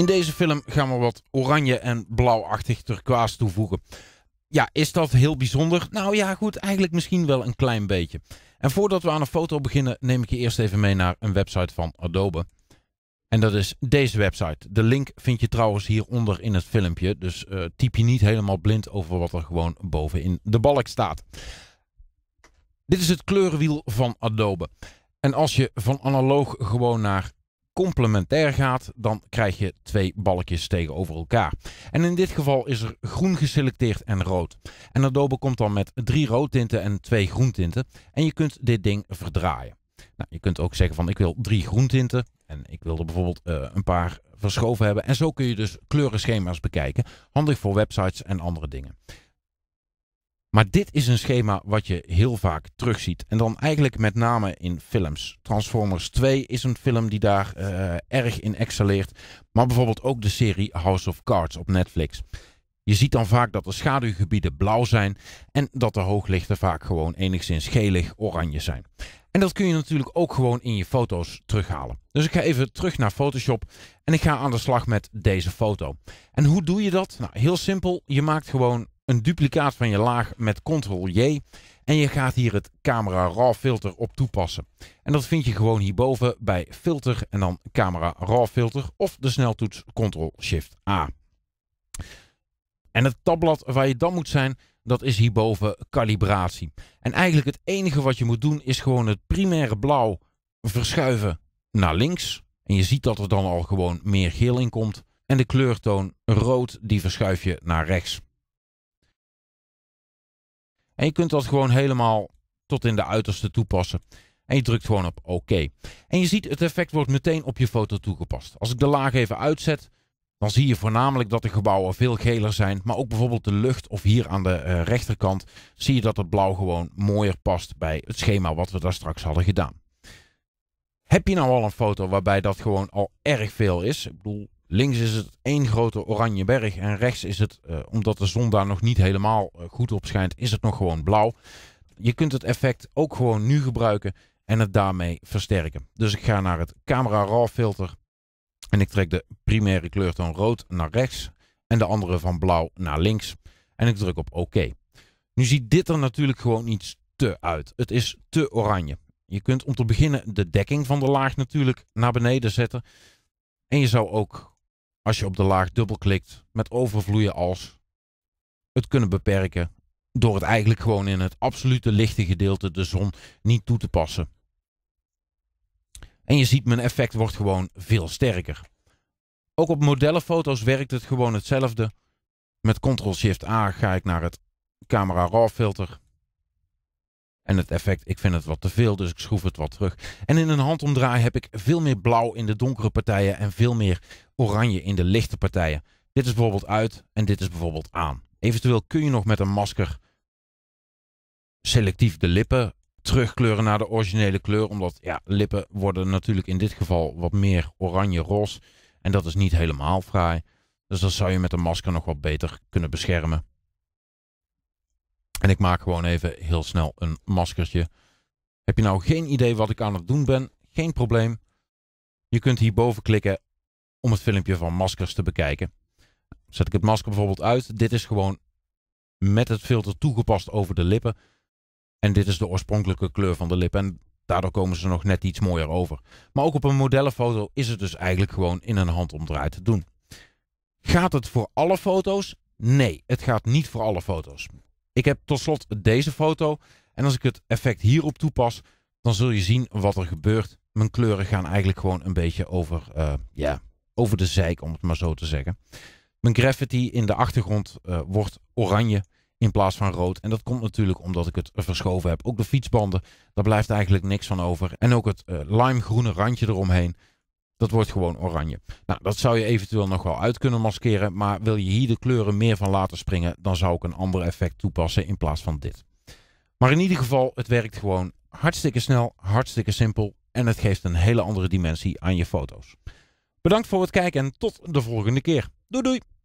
In deze film gaan we wat oranje en blauwachtig turquoise toevoegen. Ja, is dat heel bijzonder? Nou ja, goed, eigenlijk misschien wel een klein beetje. En voordat we aan een foto beginnen, neem ik je eerst even mee naar een website van Adobe. En dat is deze website. De link vind je trouwens hieronder in het filmpje. Dus uh, typ je niet helemaal blind over wat er gewoon bovenin de balk staat. Dit is het kleurenwiel van Adobe. En als je van analoog gewoon naar complementair gaat, dan krijg je twee balkjes tegenover elkaar. En in dit geval is er groen geselecteerd en rood. En Adobe komt dan met drie roodtinten en twee groentinten. En je kunt dit ding verdraaien. Nou, je kunt ook zeggen van ik wil drie groentinten en ik wil er bijvoorbeeld eh, een paar verschoven hebben. En zo kun je dus kleurenschema's bekijken. Handig voor websites en andere dingen. Maar dit is een schema wat je heel vaak terugziet. En dan eigenlijk met name in films. Transformers 2 is een film die daar eh, erg in excelleert. Maar bijvoorbeeld ook de serie House of Cards op Netflix. Je ziet dan vaak dat de schaduwgebieden blauw zijn en dat de hooglichten vaak gewoon enigszins gelig oranje zijn. En dat kun je natuurlijk ook gewoon in je foto's terughalen. Dus ik ga even terug naar Photoshop en ik ga aan de slag met deze foto. En hoe doe je dat? Nou, heel simpel. Je maakt gewoon een duplicaat van je laag met Ctrl-J. En je gaat hier het camera raw filter op toepassen. En dat vind je gewoon hierboven bij filter en dan camera raw filter of de sneltoets Ctrl-Shift-A. En het tabblad waar je dan moet zijn, dat is hierboven calibratie. En eigenlijk het enige wat je moet doen is gewoon het primaire blauw verschuiven naar links. En je ziet dat er dan al gewoon meer geel in komt. En de kleurtoon rood die verschuif je naar rechts. En je kunt dat gewoon helemaal tot in de uiterste toepassen. En je drukt gewoon op oké. En je ziet, het effect wordt meteen op je foto toegepast. Als ik de laag even uitzet, dan zie je voornamelijk dat de gebouwen veel geler zijn. Maar ook bijvoorbeeld de lucht of hier aan de eh, rechterkant zie je dat het blauw gewoon mooier past bij het schema wat we daar straks hadden gedaan. Heb je nou al een foto waarbij dat gewoon al erg veel is? Ik bedoel, Links is het één grote oranje berg en rechts is het, eh, omdat de zon daar nog niet helemaal eh, goed op schijnt, is het nog gewoon blauw. Je kunt het effect ook gewoon nu gebruiken en het daarmee versterken. Dus ik ga naar het camera raw filter en ik trek de primaire kleurtoon rood naar rechts en de andere van blauw naar links. En ik druk op oké. Nu ziet dit er natuurlijk gewoon iets te uit. Het is te oranje. Je kunt om te beginnen de dekking van de laag natuurlijk naar beneden zetten. En je zou ook als je op de laag dubbelklikt met overvloeien als het kunnen beperken door het eigenlijk gewoon in het absolute lichte gedeelte de zon niet toe te passen. En je ziet mijn effect wordt gewoon veel sterker. Ook op modellenfoto's werkt het gewoon hetzelfde. Met Ctrl-Shift-A ga ik naar het camera raw filter. En het effect, ik vind het wat te veel, dus ik schroef het wat terug. En in een handomdraai heb ik veel meer blauw in de donkere partijen en veel meer oranje in de lichte partijen. Dit is bijvoorbeeld uit en dit is bijvoorbeeld aan. Eventueel kun je nog met een masker selectief de lippen terugkleuren naar de originele kleur. Omdat ja, lippen worden natuurlijk in dit geval wat meer oranje roos En dat is niet helemaal fraai. Dus dat zou je met een masker nog wat beter kunnen beschermen. En ik maak gewoon even heel snel een maskertje. Heb je nou geen idee wat ik aan het doen ben? Geen probleem. Je kunt hierboven klikken om het filmpje van maskers te bekijken. Zet ik het masker bijvoorbeeld uit. Dit is gewoon met het filter toegepast over de lippen. En dit is de oorspronkelijke kleur van de lippen. En daardoor komen ze nog net iets mooier over. Maar ook op een modellenfoto is het dus eigenlijk gewoon in een handomdraai te doen. Gaat het voor alle foto's? Nee, het gaat niet voor alle foto's. Ik heb tot slot deze foto. En als ik het effect hierop toepas, dan zul je zien wat er gebeurt. Mijn kleuren gaan eigenlijk gewoon een beetje over, eh, ja, over de zijk om het maar zo te zeggen. Mijn graffiti in de achtergrond eh, wordt oranje in plaats van rood. En dat komt natuurlijk omdat ik het verschoven heb. Ook de fietsbanden, daar blijft eigenlijk niks van over. En ook het uh, limegroene randje eromheen, dat wordt gewoon oranje. Nou, dat zou je eventueel nog wel uit kunnen maskeren. Maar wil je hier de kleuren meer van laten springen, dan zou ik een ander effect toepassen in plaats van dit. Maar in ieder geval, het werkt gewoon hartstikke snel, hartstikke simpel. En het geeft een hele andere dimensie aan je foto's. Bedankt voor het kijken en tot de volgende keer. Doei doei!